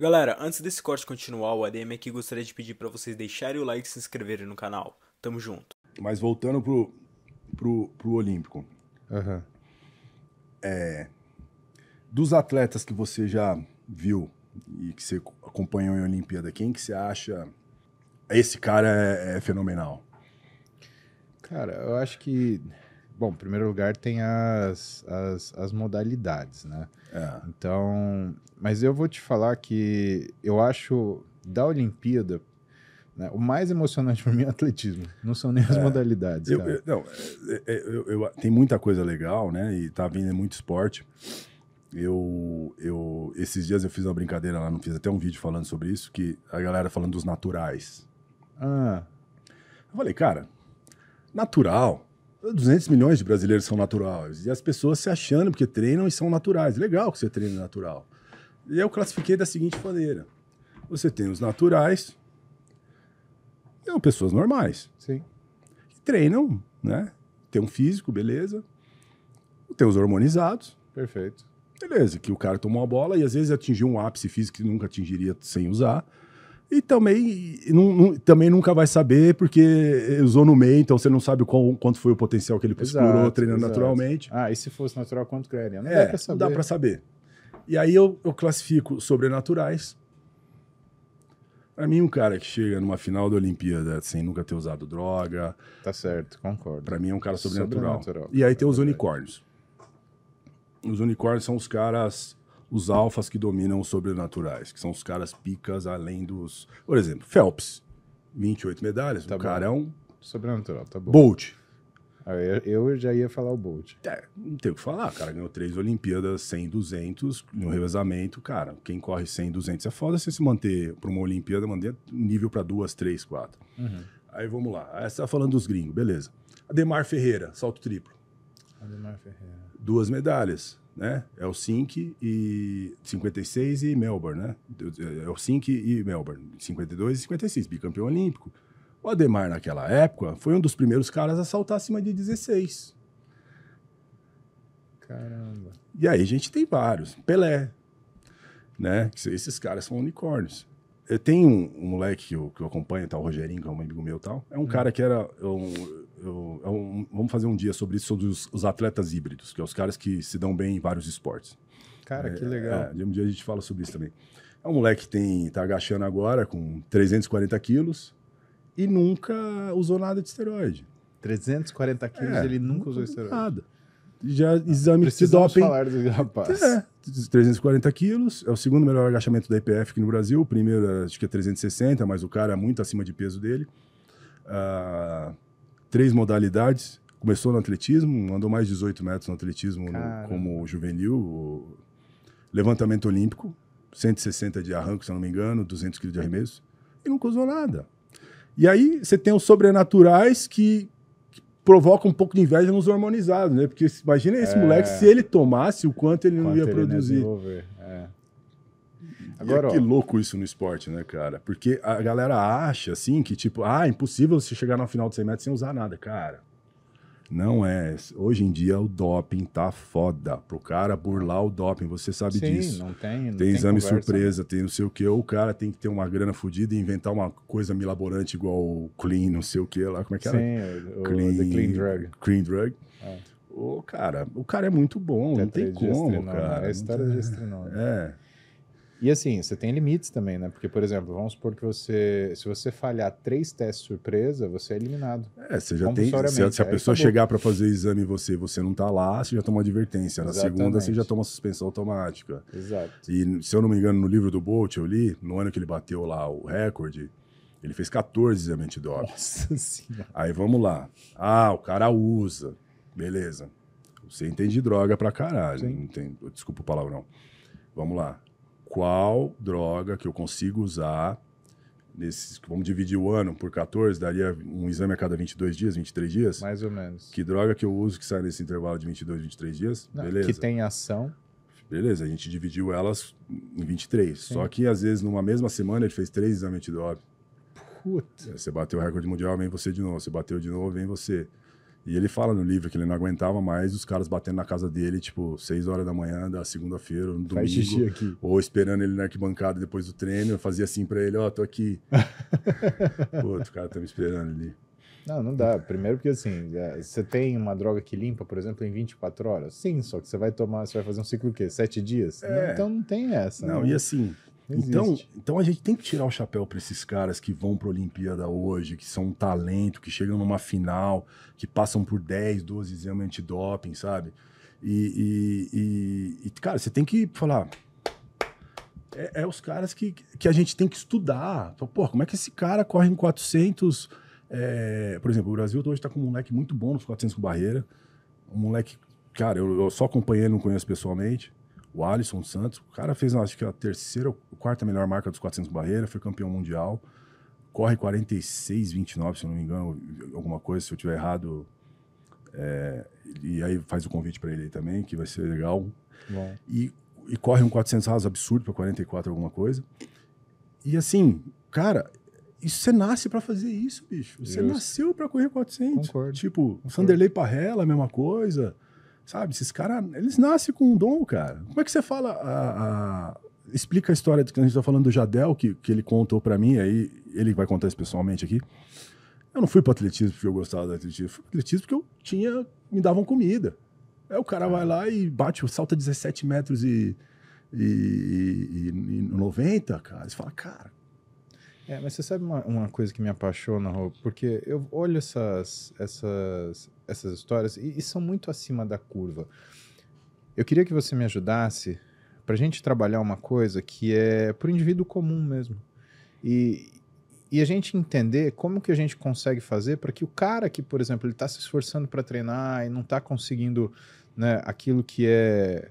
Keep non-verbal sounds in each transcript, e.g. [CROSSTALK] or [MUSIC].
Galera, antes desse corte continuar, o ADM aqui gostaria de pedir para vocês deixarem o like e se inscreverem no canal. Tamo junto. Mas voltando pro, pro, pro Olímpico. Uhum. É, dos atletas que você já viu e que você acompanhou em Olimpíada, quem que você acha esse cara é, é fenomenal? Cara, eu acho que, bom, em primeiro lugar tem as, as, as modalidades, né? É. Então, mas eu vou te falar que eu acho da Olimpíada né, o mais emocionante [LAUGHS] para mim é o atletismo. Não são nem as é. modalidades. Eu, eu, não, é, é, eu, eu, tem muita coisa legal, né? E tá vindo é muito esporte. Eu, eu, esses dias eu fiz uma brincadeira lá, não fiz até um vídeo falando sobre isso, que a galera falando dos naturais. Ah. Eu falei, cara, natural 200 milhões de brasileiros são naturais. E as pessoas se achando porque treinam e são naturais. Legal que você treine natural. E eu classifiquei da seguinte maneira: você tem os naturais, são pessoas normais. Sim. Que treinam, né? Tem um físico, beleza. Tem os hormonizados. Perfeito. Beleza, que o cara tomou a bola e às vezes atingiu um ápice físico que nunca atingiria sem usar. E também, não, não, também nunca vai saber, porque usou no meio, então você não sabe qual, quanto foi o potencial que ele explorou treinando exato. naturalmente. Ah, e se fosse natural, quanto que Não é, dá para saber. Dá para saber. E aí eu, eu classifico sobrenaturais. Para mim, um cara que chega numa final da Olimpíada sem nunca ter usado droga. Tá certo, concordo. Para mim é um cara sobrenatural. sobrenatural e aí tem os unicórnios. Os unicórnios são os caras os alfas que dominam os sobrenaturais, que são os caras picas além dos. Por exemplo, Phelps, 28 medalhas, tá o bom. cara é um. Sobrenatural, tá bom. Bolt. Ah, eu, já ia falar o Bolt. É, não tem o que falar, cara. Ganhou três Olimpíadas, 100, 200, no revezamento. Cara, quem corre 100, 200 é foda se se manter para uma Olimpíada, manter nível para duas, três, quatro. Uhum. Aí vamos lá. Aí você tá falando dos gringos, beleza. Ademar Ferreira, salto triplo. Ademar Ferreira. Duas medalhas né? Helsinki é e 56 e Melbourne, né? Helsinki é e Melbourne, 52 e 56, bicampeão olímpico. O Ademar, naquela época, foi um dos primeiros caras a saltar acima de 16. Caramba. E aí a gente tem vários. Pelé, né? Esses caras são unicórnios. Eu tenho um, um moleque que eu, que eu acompanho, tá, o Rogerinho, que é um amigo meu tal. É um hum. cara que era. Um, eu, é vamos fazer um dia sobre isso, sobre os, os, atletas híbridos, que é os caras que se dão bem em vários esportes. Cara, é, que legal. É, um dia a gente fala sobre isso também. É um moleque que tem, tá agachando agora com 340 quilos e nunca usou nada de esteroide. 340 quilos, é, ele nunca usou esteroide? Nada. Já ah, exame de doping. falar do rapaz. É, 340 quilos, é o segundo melhor agachamento da IPF aqui no Brasil. O primeiro, acho que é 360, mas o cara é muito acima de peso dele. Uh, três modalidades. Começou no atletismo, andou mais 18 metros no atletismo no, como juvenil. levantamento olímpico, 160 de arranco, se eu não me engano, 200 quilos de arremesso. E nunca usou nada. E aí você tem os sobrenaturais que, que provocam um pouco de inveja nos hormonizados, né? Porque imagina esse é. moleque se ele tomasse o quanto ele quanto não ia ele produzir. Ia é Agora, é que louco isso no esporte, né, cara? Porque a galera acha, assim, que tipo, ah, impossível você chegar no final de 100 metros sem usar nada, cara. Não é. Hoje em dia o doping tá foda. Pro cara burlar o doping, você sabe Sim, disso. Não tem, não tem, tem exame conversa, né? surpresa, né? tem não sei o que. Ou o cara tem que ter uma grana fodida e inventar uma coisa milaborante igual o clean, não sei o que lá. Como é que Sim, era? O, clean, clean drug. Clean drug. É. Ô, cara, o cara é muito bom, não tem como, né? cara. É de não. É. E assim, você tem limites também, né? Porque, por exemplo, vamos supor que você. Se você falhar três testes surpresa, você é eliminado. É, você já tem. Se a, se a pessoa acabou. chegar para fazer exame em você, você não tá lá, você já toma advertência. Na Exatamente. segunda, você já toma suspensão automática. Exato. E se eu não me engano, no livro do Bolt, eu li, no ano que ele bateu lá o recorde, ele fez 14 exames antidoping. Nossa senhora. Aí vamos lá. Ah, o cara usa. Beleza. Você entende droga pra caralho. Sim. Não tem, desculpa o palavrão. Vamos lá qual droga que eu consigo usar Nesses, vamos dividir o ano por 14, daria um exame a cada 22 dias, 23 dias? Mais ou menos. Que droga que eu uso que sai nesse intervalo de 22, 23 dias? Não, Beleza. Que tem ação. Beleza, a gente dividiu elas em 23. Sim. Só que, às vezes, numa mesma semana, ele fez três exames antidoping. Puta. Você bateu o recorde mundial, vem você de novo. Você bateu de novo, vem você. E ele fala no livro que ele não aguentava mais os caras batendo na casa dele, tipo, 6 horas da manhã, da segunda-feira, no domingo. Ou esperando ele na arquibancada depois do treino. Eu fazia assim para ele, ó, oh, tô aqui. [LAUGHS] Pô, o cara tá me esperando ali. Não, não dá. Primeiro porque, assim, é, você tem uma droga que limpa, por exemplo, em 24 horas. Sim, só que você vai tomar, você vai fazer um ciclo o quê? Sete dias? É. Não, então não tem essa. Não, né? e assim, então, então a gente tem que tirar o chapéu para esses caras que vão para a Olimpíada hoje, que são um talento, que chegam numa final, que passam por 10, 12 exames antidoping, sabe? E, e, e, e cara, você tem que falar. É, é, os caras que, que a gente tem que estudar. Pô, como é que esse cara corre em 400? É... Por exemplo, o Brasil hoje está com um moleque muito bom nos 400 com barreira. Um moleque, cara, eu, eu só acompanhei, não conheço pessoalmente o Alisson Santos. O cara fez, acho que a terceira ou quarta melhor marca dos 400 barreira, foi campeão mundial. Corre 46,29, se eu não me engano, alguma coisa, se eu tiver errado. É, e aí faz o convite para ele aí também, que vai ser legal. E, e corre um 400 rasos absurdo para 44, alguma coisa. E assim, cara, isso você nasce para fazer isso, bicho. Você Deus. nasceu para correr 400. Concordo. Tipo, Concordo. Sanderley Parrela, a mesma coisa. Sabe, esses caras, eles nascem com um dom, cara. Como é que você fala a, a... Explica a história que a gente tá falando do Jadel, que, que ele contou para mim, aí ele vai contar isso pessoalmente aqui. Eu não fui pro atletismo porque eu gostava do atletismo, fui pro atletismo porque eu tinha, me davam comida. Aí o cara vai lá e bate, salta 17 metros e, e, e, e 90, cara. Você fala, cara. É, mas você sabe uma, uma coisa que me apaixona, Rô? Porque eu olho essas, essas essas histórias e, e são muito acima da curva. Eu queria que você me ajudasse para a gente trabalhar uma coisa que é para o indivíduo comum mesmo. E, e a gente entender como que a gente consegue fazer para que o cara que, por exemplo, ele está se esforçando para treinar e não está conseguindo né, aquilo que é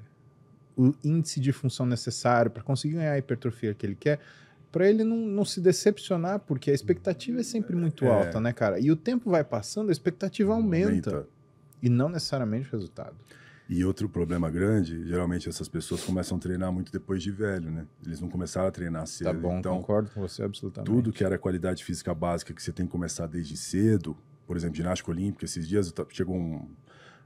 o índice de função necessário para conseguir ganhar a hipertrofia que ele quer, para ele não, não se decepcionar, porque a expectativa é sempre muito é. alta, né, cara? E o tempo vai passando, a expectativa aumenta, aumenta. E não necessariamente o resultado. E outro problema grande, geralmente essas pessoas começam a treinar muito depois de velho, né? Eles não começaram a treinar tá cedo. Tá bom, então, concordo com você absolutamente. Tudo que era qualidade física básica que você tem que começar desde cedo, por exemplo, ginástica olímpica, esses dias chegou um,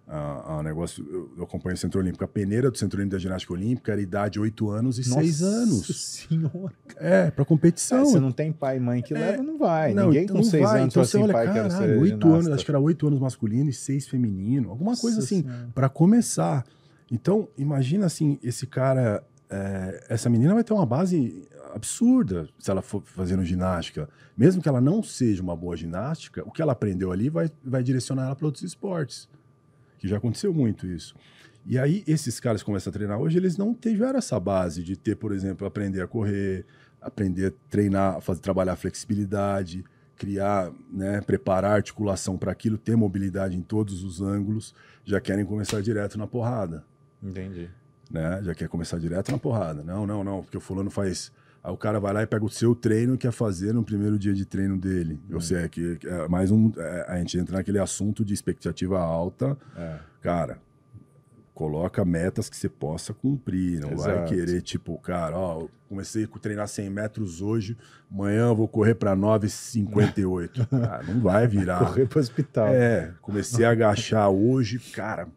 a, a negócio. Eu, eu acompanho o Centro Olímpico. A peneira do Centro Olímpico da Ginástica Olímpica era idade 8 anos e Nossa 6 anos. Senhora. É, para competição. É, você não tem pai e mãe que é, leva, não vai. Não, Ninguém então com 6 anos então assim, olha, pai, caralho, quero 8 anos, acho que era 8 anos masculino e 6 feminino, alguma coisa Nossa, assim, para começar. Então, imagina assim, esse cara, é, essa menina vai ter uma base absurda se ela for fazendo ginástica. Mesmo que ela não seja uma boa ginástica, o que ela aprendeu ali vai, vai direcionar ela para outros esportes que já aconteceu muito isso. E aí, esses caras começam a treinar hoje, eles não tiveram essa base de ter, por exemplo, aprender a correr, aprender a treinar, fazer, trabalhar flexibilidade, criar, né, preparar articulação para aquilo, ter mobilidade em todos os ângulos, já querem começar direto na porrada. Entendi. Né? Já quer começar direto na porrada. Não, não, não, porque o fulano faz Aí o cara vai lá e pega o seu treino que quer é fazer no primeiro dia de treino dele. ou é. seja, é que mais um. É, a gente entra naquele assunto de expectativa alta. É. Cara, coloca metas que você possa cumprir. Não Exato. vai querer, tipo, cara, ó, comecei a treinar 100 metros hoje, amanhã eu vou correr para 9,58. cara, não vai virar. Correr para o hospital. É, comecei a agachar hoje, cara,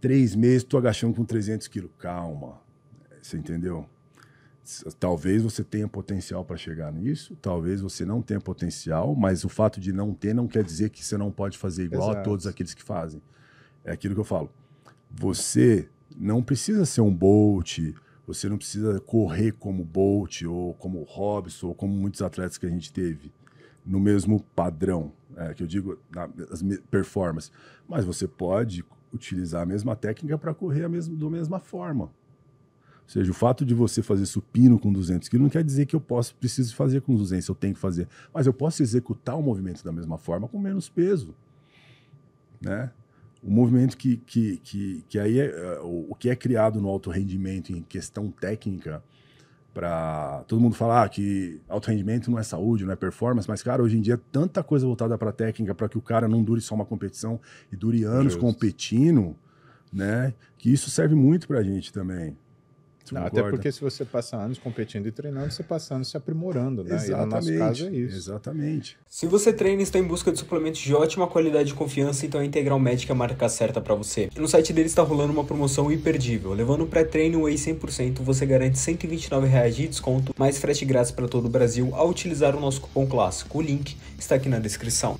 três meses tô agachando com 300 quilos. Calma. Você entendeu? talvez você tenha potencial para chegar nisso, talvez você não tenha potencial, mas o fato de não ter não quer dizer que você não pode fazer igual Exato. a todos aqueles que fazem. É aquilo que eu falo. Você não precisa ser um Bolt, você não precisa correr como Bolt ou como Robson ou como muitos atletas que a gente teve no mesmo padrão, é, que eu digo na, as performances. Mas você pode utilizar a mesma técnica para correr a mesmo, da mesma forma. Ou seja, o fato de você fazer supino com 200 quilos não quer dizer que eu posso, preciso fazer com 200, eu tenho que fazer. Mas eu posso executar o movimento da mesma forma com menos peso. Né? O movimento que, que, que, que aí é, é o que é criado no alto rendimento em questão técnica, para todo mundo falar ah, que alto rendimento não é saúde, não é performance, mas cara, hoje em dia é tanta coisa voltada para técnica para que o cara não dure só uma competição e dure anos competindo, né? Que isso serve muito para a gente também. Não, até porque se você passa anos competindo e treinando, você passa anos se aprimorando, né? Exatamente, e no nosso caso é isso. Exatamente. Se você treina e está em busca de suplementos de ótima qualidade e confiança, então a Integral Médica é a marca certa para você. no site deles está rolando uma promoção imperdível. Levando o pré-treino Whey 100%, você garante R$ de desconto, mais frete grátis para todo o Brasil ao utilizar o nosso cupom clássico. O link está aqui na descrição.